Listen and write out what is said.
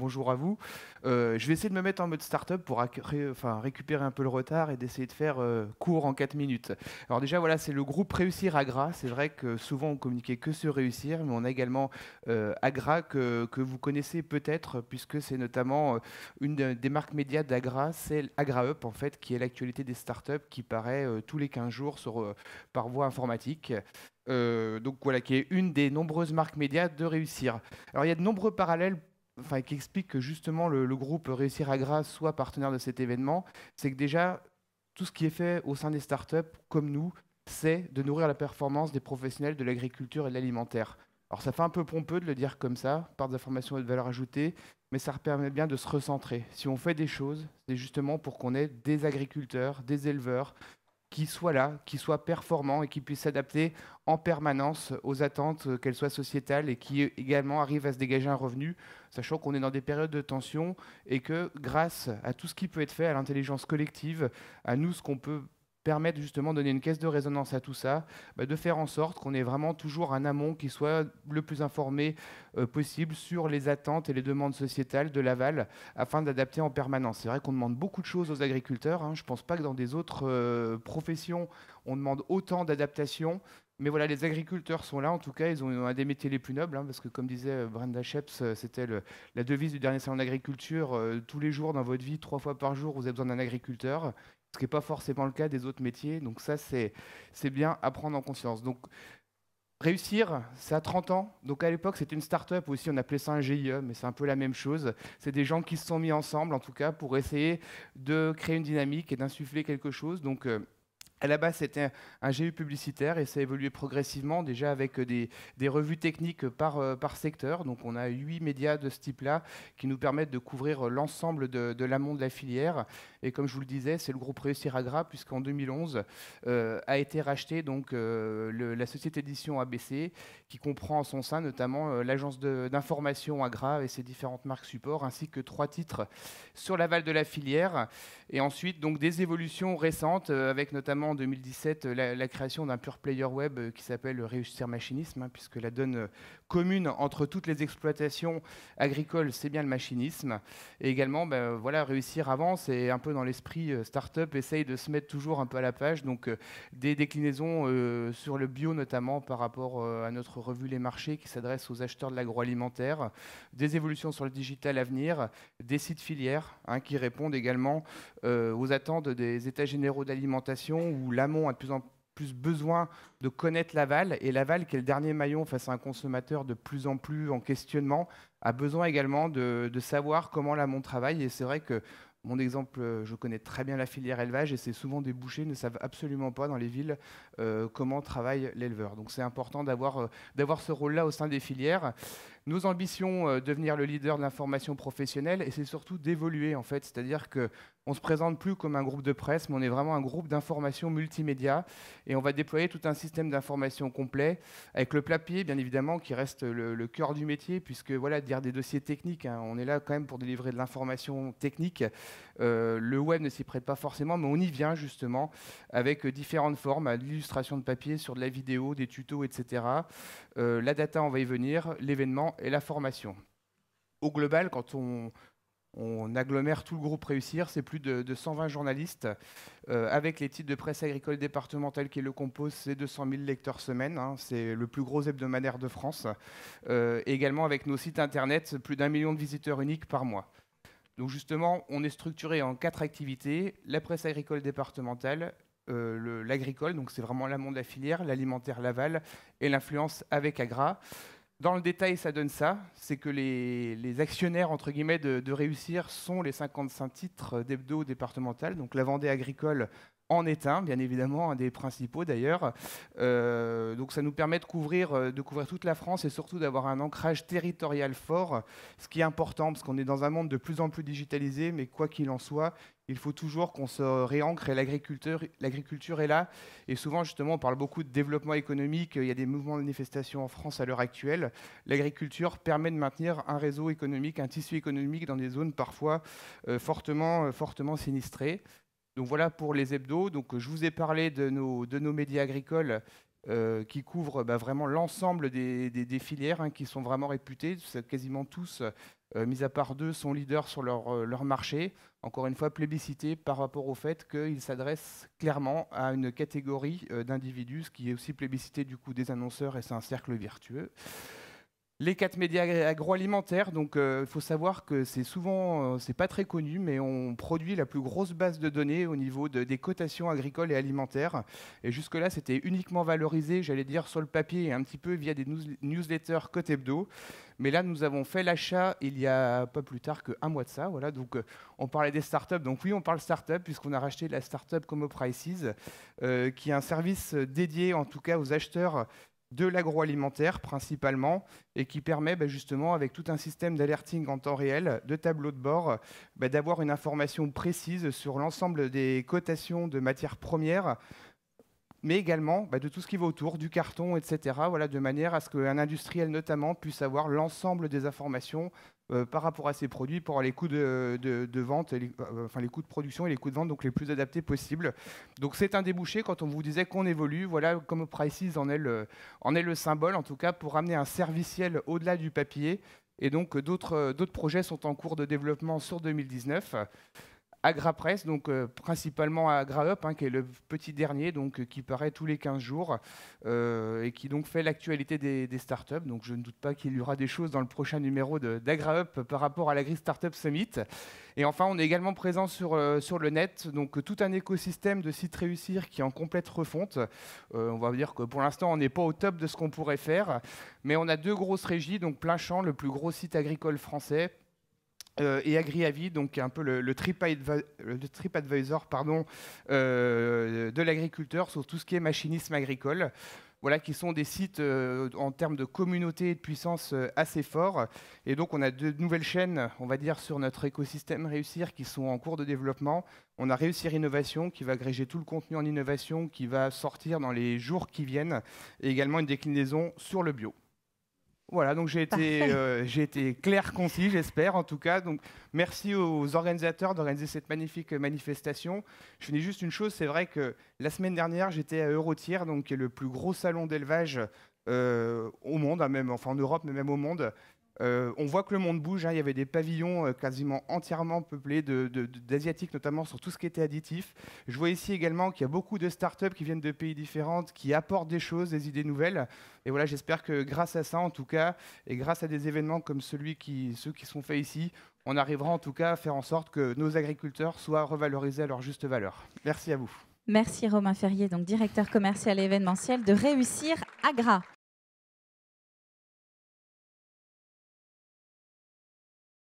Bonjour à vous. Euh, je vais essayer de me mettre en mode startup pour récupérer un peu le retard et d'essayer de faire euh, court en 4 minutes. Alors déjà, voilà, c'est le groupe Réussir Agra. C'est vrai que souvent, on communiquait que sur réussir, mais on a également Agra euh, que, vous connaissez peut-être, puisque c'est notamment une des marques médias d'Agra. C'est AgraUp Up, en fait, qui est l'actualité des startups qui paraît tous les 15 jours par voie informatique. donc voilà, qui est une des nombreuses marques médias de réussir. Alors il y a de nombreux parallèles qui explique que justement le, groupe Réussir à Grasse soit partenaire de cet événement, c'est que déjà, tout ce qui est fait au sein des startups, comme nous, c'est de nourrir la performance des professionnels de l'agriculture et de l'alimentaire. Alors ça fait un peu pompeux de le dire comme ça, par des informations et de valeur ajoutée, mais ça permet bien de se recentrer. Si on fait des choses, c'est justement pour qu'on ait des agriculteurs, des éleveurs, qui soit là, qui soit performant et qui puisse s'adapter en permanence aux attentes, euh, qu'elles soient sociétales et qui euh, également arrive à se dégager un revenu, sachant qu'on est dans des périodes de tension et que grâce à tout ce qui peut être fait, à l'intelligence collective, à nous, ce qu'on peut permettre justement de donner une caisse de résonance à tout ça, bah, de faire en sorte qu'on ait vraiment toujours un amont qui soit le plus informé euh, possible sur les attentes et les demandes sociétales de l'aval afin d'adapter en permanence. C'est vrai qu'on demande beaucoup de choses aux agriculteurs. Hein. Je ne pense pas que dans des autres euh, professions, on demande autant d'adaptation. Mais voilà, les agriculteurs sont là, en tout cas, ils ont, un des métiers les plus nobles, hein, parce que comme disait euh, Brenda Sheps, c'était la devise du dernier salon d'agriculture, tous les jours dans votre vie, trois fois par jour, vous avez besoin d'un agriculteur ce qui n'est pas forcément le cas des autres métiers. Donc ça, c'est bien à prendre en conscience. Donc Réussir, c'est à 30 ans. Donc à l'époque, c'était une start-up aussi, on appelait ça un GIE, mais c'est un peu la même chose. C'est des gens qui se sont mis ensemble, en tout cas, pour essayer de créer une dynamique et d'insuffler quelque chose. Donc euh, à la base, c'était un GU publicitaire et ça a évolué progressivement, déjà avec euh, des, revues techniques par, euh, par, secteur. Donc, on a huit médias de ce type-là qui nous permettent de couvrir euh, l'ensemble de, l'amont de la filière. Et comme je vous le disais, c'est le groupe Réussir Agra, puisqu'en 2011 a été racheté donc, la société d'édition ABC, qui comprend en son sein notamment l'agence d'information Agra et ses différentes marques support, ainsi que trois titres sur l'aval de la filière. Et ensuite, donc, des évolutions récentes, avec notamment 2017 euh, la, création d'un pur player web euh, qui s'appelle Réussir Machinisme, hein, puisque la donne euh, commune entre toutes les exploitations agricoles, c'est bien le machinisme. Et également, ben, voilà, réussir avant, c'est un peu dans l'esprit euh, start-up, essaye de se mettre toujours un peu à la page. Donc, euh, des déclinaisons euh, sur le bio, notamment par rapport à notre revue Les Marchés qui s'adresse aux acheteurs de l'agroalimentaire, des évolutions sur le digital à venir, des sites filières hein, qui répondent également aux attentes des états généraux d'alimentation où l'amont a de plus en plus plus besoin de connaître l'aval. Et l'aval, qui est le dernier maillon face à un consommateur de plus en plus en questionnement, a besoin également de, savoir comment l'amont travaille. Et c'est vrai que mon exemple, euh, je connais très bien la filière élevage et c'est souvent des bouchers ne savent absolument pas dans les villes euh, comment travaille l'éleveur. Donc c'est important d'avoir euh, d'avoir ce rôle-là au sein des filières. Nos ambitions, devenir le leader de l'information professionnelle et c'est surtout d'évoluer en fait. C'est-à-dire que on ne se présente plus comme un groupe de presse, mais on est vraiment un groupe d'information multimédia. Et on va déployer tout un système d'information complet, avec le papier, bien évidemment, qui reste le, cœur du métier, puisque voilà, dire des dossiers techniques, hein, on est là quand même pour délivrer de l'information technique. Euh, le web ne s'y prête pas forcément, mais on y vient justement avec différentes formes, l'illustration de papier sur de la vidéo, des tutos, etc. Euh, la data, on va y venir, l'événement et la formation. Au global, quand on on agglomère tout le groupe Réussir, c'est plus de, 120 journalistes. Euh, avec les titres de presse agricole départementale qui le composent, c'est 200 000 lecteurs semaine, hein, c'est le plus gros hebdomadaire de France. Euh, également avec nos sites internet, plus d'un million de visiteurs uniques par mois. Donc justement, on est structuré en quatre activités, la presse agricole départementale, euh, l'agricole, donc c'est vraiment l'amont de la filière, l'alimentaire l'aval et l'influence avec Agra. Dans le détail, ça donne ça, c'est que les, actionnaires, entre guillemets, de, de, Réussir sont les 55 titres d'hebdo départemental, donc la Vendée agricole en est un, bien évidemment, un des principaux d'ailleurs. Euh, donc ça nous permet de couvrir, euh, de couvrir toute la France et surtout d'avoir un ancrage territorial fort, ce qui est important parce qu'on est dans un monde de plus en plus digitalisé, mais quoi qu'il en soit, il faut toujours qu'on se réancre et l'agriculture, l'agriculture est là. Et souvent, justement, on parle beaucoup de développement économique. Il y a des mouvements de manifestation en France à l'heure actuelle. L'agriculture permet de maintenir un réseau économique, un tissu économique dans des zones parfois euh, fortement, fortement sinistrées. Donc voilà pour les hebdos. Donc euh, je vous ai parlé de nos, de nos médias agricoles euh, qui couvrent bah, vraiment l'ensemble des, filières hein, qui sont vraiment réputées. Quasiment tous, euh, mis à part deux, sont leaders sur leur, marché. Encore une fois, plébiscité par rapport au fait qu'ils s'adressent clairement à une catégorie d'individus, ce qui est aussi plébiscité du coup des annonceurs et c'est un cercle vertueux. Les quatre médias agroalimentaires, donc euh, il faut savoir que c'est souvent, euh, c'est pas très connu, mais on produit la plus grosse base de données au niveau des cotations agricoles et alimentaires. Et jusque-là, c'était uniquement valorisé, j'allais dire, sur le papier et un petit peu via des newsletters côté BDO. Mais là, nous avons fait l'achat il y a pas plus tard qu'un mois de ça. Voilà, donc euh, on parlait des startups. Donc oui, on parle startup puisqu'on a racheté la startup ComoPrices, qui est un service dédié en tout cas aux acheteurs de l'agroalimentaire principalement, et qui permet bah, justement, avec tout un système d'alerting en temps réel, de tableau de bord, bah, d'avoir une information précise sur l'ensemble des cotations de matières premières mais également bah, de tout ce qui va autour, du carton, etc., voilà, de manière à ce qu'un industriel notamment puisse avoir l'ensemble des informations euh, par rapport à ses produits pour les coûts de, vente, euh, enfin les coûts de production et les coûts de vente donc les plus adaptés possibles. Donc c'est un débouché quand on vous disait qu'on évolue, voilà comme Prices en est, le, en est le symbole en tout cas pour amener un serviciel au-delà du papier. Et donc d'autres projets sont en cours de développement sur 2019. AgraPress, donc euh, principalement AgraUp, hein, qui est le petit dernier, donc euh, qui paraît tous les 15 jours euh, et qui donc fait l'actualité des, startups. Donc je ne doute pas qu'il y aura des choses dans le prochain numéro d'AgraUp par rapport à l'Agri Startup Summit. Et enfin, on est également présent sur, le net, donc tout un écosystème de sites réussir qui est en complète refonte. on va dire que pour l'instant, on n'est pas au top de ce qu'on pourrait faire, mais on a deux grosses régies, donc Plein Champ, le plus gros site agricole français, euh, et AgriAvi, donc un peu le, TripAdvisor euh, pardon, euh, de l'agriculteur sur tout ce qui est machinisme agricole. Voilà, qui sont des sites en termes de communauté et de puissance assez forts. Et donc, on a deux nouvelles chaînes, on va dire, sur notre écosystème Réussir qui sont en cours de développement. On a Réussir Innovation qui va agréger tout le contenu en innovation qui va sortir dans les jours qui viennent et également une déclinaison sur le bio. Voilà, donc euh, j'ai été, clair, concis, j'espère en tout cas. Donc merci aux organisateurs d'organiser cette magnifique manifestation. Je finis juste une chose, c'est vrai que la semaine dernière, j'étais à Eurotier, donc qui est le plus gros salon d'élevage euh, au monde, hein, même enfin en Europe, mais même au monde. Euh, on voit que le monde bouge, hein. il y avait des pavillons euh, quasiment entièrement peuplés d'Asiatiques, notamment sur tout ce qui était additif. Je vois ici également qu'il y a beaucoup de startups qui viennent de pays différents, qui apportent des choses, des idées nouvelles. Et voilà, j'espère que grâce à ça, en tout cas, et grâce à des événements comme celui qui, ceux qui sont faits ici, on arrivera en tout cas à faire en sorte que nos agriculteurs soient revalorisés à leur juste valeur. Merci à vous. Merci Romain Ferrier, donc directeur commercial événementiel de Réussir Agra.